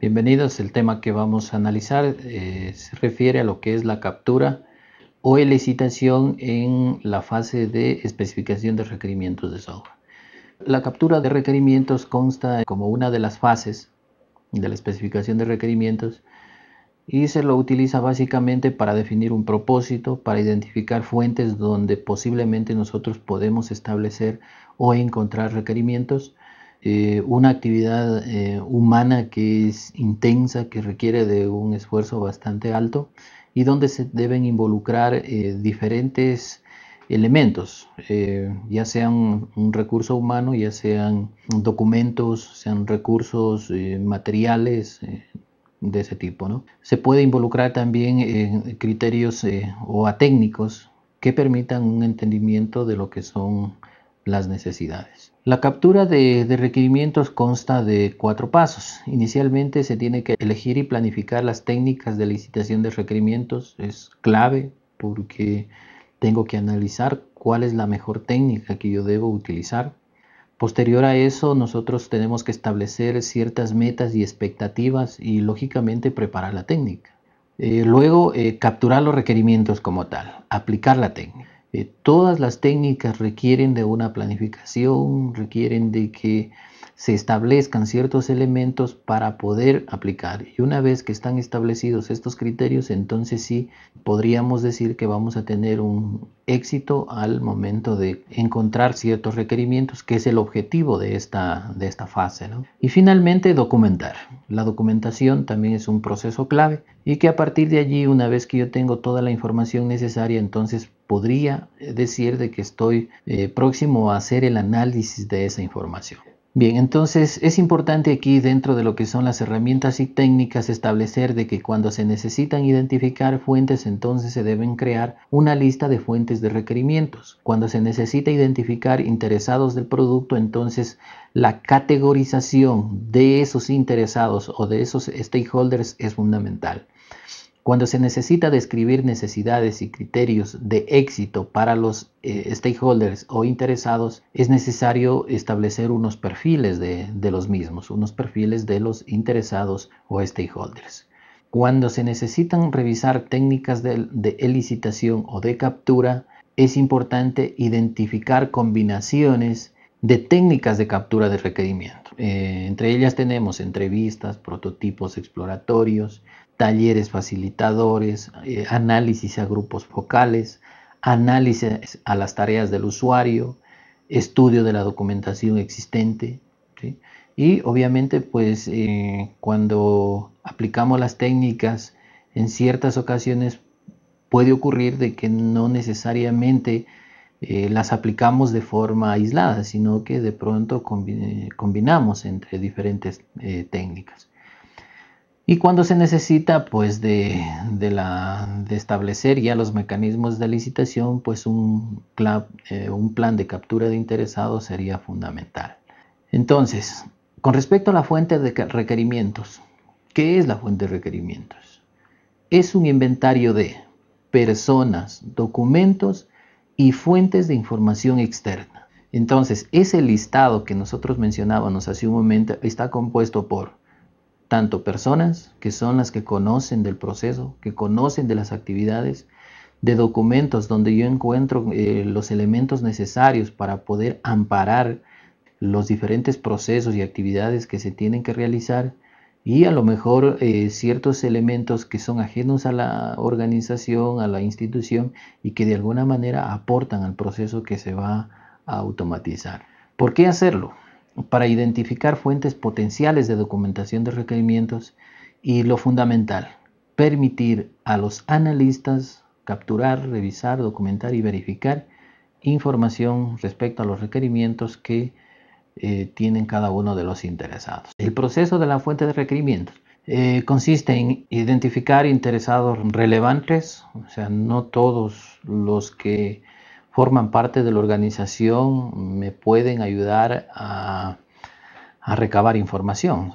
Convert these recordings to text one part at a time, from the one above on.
Bienvenidos, el tema que vamos a analizar eh, se refiere a lo que es la captura o elicitación en la fase de especificación de requerimientos de software. La captura de requerimientos consta como una de las fases de la especificación de requerimientos y se lo utiliza básicamente para definir un propósito, para identificar fuentes donde posiblemente nosotros podemos establecer o encontrar requerimientos eh, una actividad eh, humana que es intensa, que requiere de un esfuerzo bastante alto y donde se deben involucrar eh, diferentes elementos, ya sean un recurso humano, ya sean documentos, sean recursos materiales, de ese tipo. ¿no? Se puede involucrar también criterios o a técnicos que permitan un entendimiento de lo que son las necesidades. La captura de, requerimientos consta de cuatro pasos. Inicialmente se tiene que elegir y planificar las técnicas de licitación de requerimientos. Es clave porque tengo que analizar cuál es la mejor técnica que yo debo utilizar. Posterior a eso, nosotros tenemos que establecer ciertas metas y expectativas y lógicamente preparar la técnica. Eh, luego, eh, capturar los requerimientos como tal, aplicar la técnica. Eh, todas las técnicas requieren de una planificación, requieren de que se establezcan ciertos elementos para poder aplicar. Y una vez que están establecidos estos criterios, entonces sí podríamos decir que vamos a tener un éxito al momento de encontrar ciertos requerimientos, que es el objetivo de esta, de esta fase. Y finalmente, documentar. La documentación también es un proceso clave y que a partir de allí, una vez que yo tengo toda la información necesaria, entonces podría decir de que estoy eh, próximo a hacer el análisis de esa información. Bien, entonces es importante aquí dentro de lo que son las herramientas y técnicas establecer de que cuando se necesitan identificar fuentes, entonces se deben crear una lista de fuentes de requerimientos. Cuando se necesita identificar interesados del producto, entonces la categorización de esos interesados o de esos stakeholders es fundamental. Cuando se necesita describir necesidades y criterios de éxito para los eh, stakeholders o interesados, es necesario establecer unos perfiles de, de los mismos, unos perfiles de los interesados o stakeholders. Cuando se necesitan revisar técnicas de, de, elicitación o de captura, es importante identificar combinaciones de técnicas de captura de requerimiento. Eh, entre ellas tenemos entrevistas, prototipos exploratorios, talleres facilitadores, eh, análisis a grupos focales, análisis a las tareas del usuario, estudio de la documentación existente. Y obviamente, pues eh, cuando aplicamos las técnicas, en ciertas ocasiones puede ocurrir de que no necesariamente eh, las aplicamos de forma aislada, sino que de pronto combinamos entre diferentes técnicas. Y cuando se necesita pues de, establecer ya los mecanismos de licitación, pues un, eh, un plan de captura de interesados sería fundamental. Entonces, con respecto a la fuente de requerimientos, ¿qué es la fuente de requerimientos? Es un inventario de personas, documentos y fuentes de información externa. Entonces, ese listado que nosotros mencionábamos hace un momento está compuesto por tanto personas que son las que conocen del proceso, que conocen de las actividades, de documentos donde yo encuentro eh, los elementos necesarios para poder amparar los diferentes procesos y actividades que se tienen que realizar y a lo mejor eh, ciertos elementos que son ajenos a la organización, a la institución y que de alguna manera aportan al proceso que se va a automatizar. ¿Por qué hacerlo? para identificar fuentes potenciales de documentación de requerimientos y lo fundamental, permitir a los analistas capturar, revisar, documentar y verificar información respecto a los requerimientos que eh, tienen cada uno de los interesados. El proceso de la fuente de requerimientos eh, consiste en identificar interesados relevantes, o sea, no todos los que forman parte de la organización me pueden ayudar a, recabar información.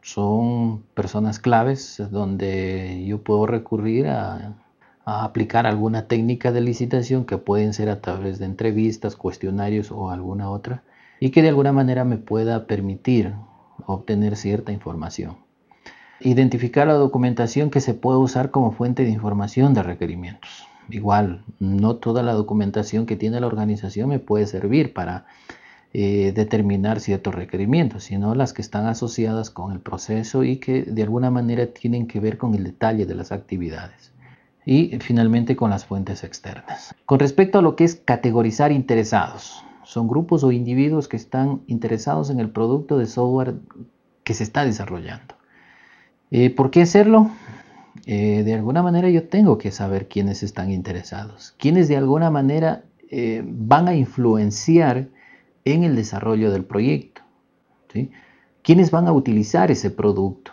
Son personas claves donde yo puedo recurrir a, aplicar alguna técnica de licitación que pueden ser a través de entrevistas, cuestionarios o alguna otra, y que de alguna manera me pueda permitir obtener cierta información. Identificar la documentación que se puede usar como fuente de información de requerimientos igual, no toda la documentación que tiene la organización me puede servir para eh, determinar ciertos requerimientos, sino las que están asociadas con el proceso y que de alguna manera tienen que ver con el detalle de las actividades. Y finalmente con las fuentes externas. Con respecto a lo que es categorizar interesados, son grupos o individuos que están interesados en el producto de software que se está desarrollando. Eh, ¿Por qué hacerlo? Eh, de alguna manera yo tengo que saber quiénes están interesados, quiénes de alguna manera eh, van a influenciar en el desarrollo del proyecto, ¿sí? quiénes van a utilizar ese producto,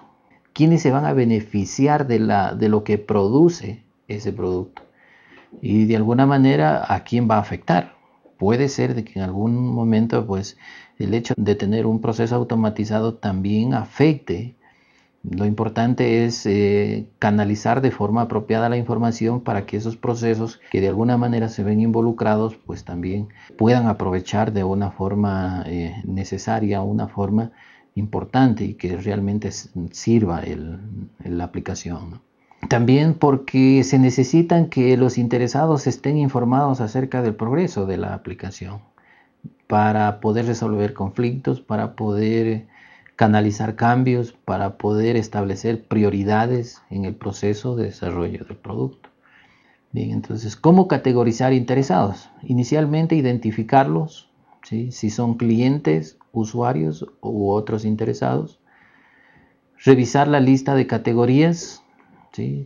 quiénes se van a beneficiar de, de lo que produce ese producto y de alguna manera a quién va a afectar. Puede ser de que en algún momento pues el hecho de tener un proceso automatizado también afecte lo importante es eh, canalizar de forma apropiada la información para que esos procesos que de alguna manera se ven involucrados, pues también puedan aprovechar de una forma eh, necesaria, una forma importante y que realmente sirva el, la aplicación. También porque se necesitan que los interesados estén informados acerca del progreso de la aplicación para poder resolver conflictos, para poder canalizar cambios para poder establecer prioridades en el proceso de desarrollo del producto. Bien, entonces, ¿cómo categorizar interesados? Inicialmente, identificarlos, si son clientes, usuarios u otros interesados. Revisar la lista de categorías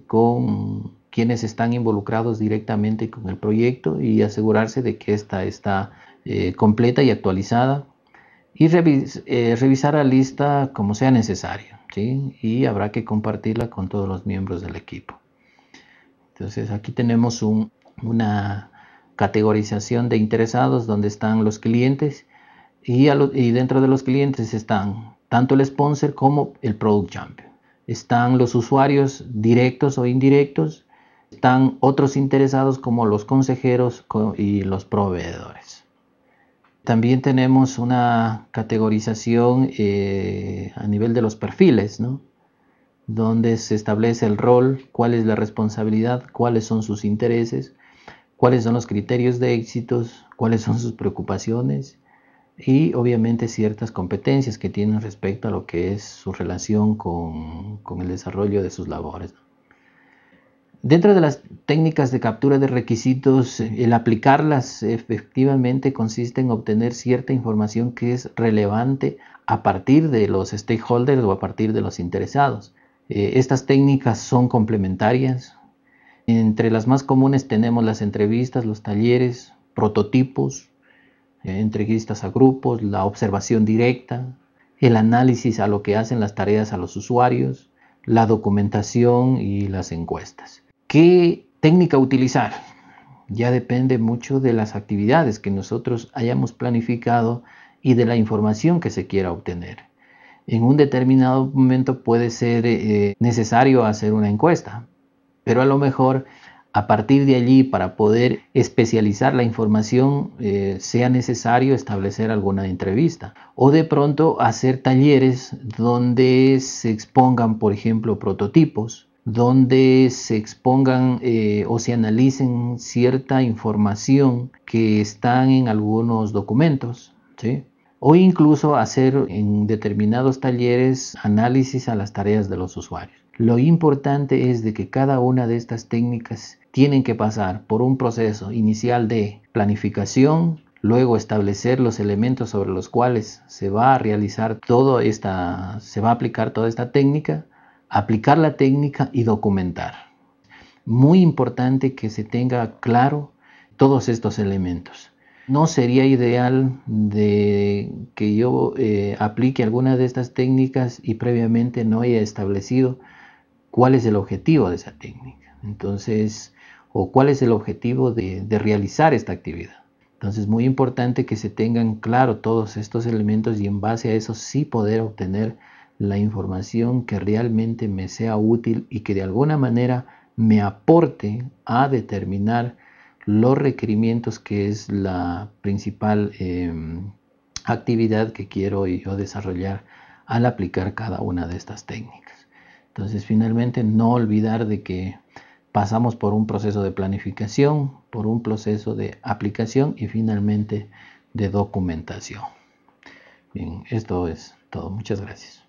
con quienes están involucrados directamente con el proyecto y asegurarse de que esta está eh, completa y actualizada y eh, revisar la lista como sea necesario, Y habrá que compartirla con todos los miembros del equipo. Entonces aquí tenemos una categorización de interesados donde están los clientes y dentro de los clientes están tanto el sponsor como el product champion. Están los usuarios directos o indirectos, están otros interesados como los consejeros y los proveedores. También tenemos una categorización eh, a nivel de los perfiles, donde se establece el rol, cuál es la responsabilidad, cuáles son sus intereses, cuáles son los criterios de éxitos, cuáles son sus preocupaciones y obviamente ciertas competencias que tienen respecto a lo que es su relación con, con el desarrollo de sus labores. Dentro de las técnicas de captura de requisitos, el aplicarlas efectivamente consiste en obtener cierta información que es relevante a partir de los stakeholders o a partir de los interesados. Eh, estas técnicas son complementarias. Entre las más comunes tenemos las entrevistas, los talleres, prototipos, eh, entrevistas a grupos, la observación directa, el análisis a lo que hacen las tareas a los usuarios, la documentación y las encuestas. ¿Qué técnica utilizar? Ya depende mucho de las actividades que nosotros hayamos planificado y de la información que se quiera obtener. En un determinado momento puede ser eh, necesario hacer una encuesta, pero a lo mejor a partir de allí para poder especializar la información eh, sea necesario establecer alguna entrevista o de pronto hacer talleres donde se expongan por ejemplo prototipos donde se expongan eh, o se analicen cierta información que están en algunos documentos, ¿sí? o incluso hacer en determinados talleres análisis a las tareas de los usuarios. Lo importante es de que cada una de estas técnicas tienen que pasar por un proceso inicial de planificación, luego establecer los elementos sobre los cuales se va a realizar toda esta, se va a aplicar toda esta técnica, aplicar la técnica y documentar. Muy importante que se tenga claro todos estos elementos. No sería ideal de que yo eh, aplique alguna de estas técnicas y previamente no haya establecido cuál es el objetivo de esa técnica. Entonces, o cuál es el objetivo de, de realizar esta actividad. Entonces, muy importante que se tengan claro todos estos elementos y en base a eso sí poder obtener la información que realmente me sea útil y que de alguna manera me aporte a determinar los requerimientos que es la principal em, actividad que quiero yo desarrollar al aplicar cada una de estas técnicas. Entonces, finalmente, no olvidar de que pasamos por un proceso de planificación, por un proceso de aplicación y finalmente de documentación. Bien, esto es todo. Muchas gracias.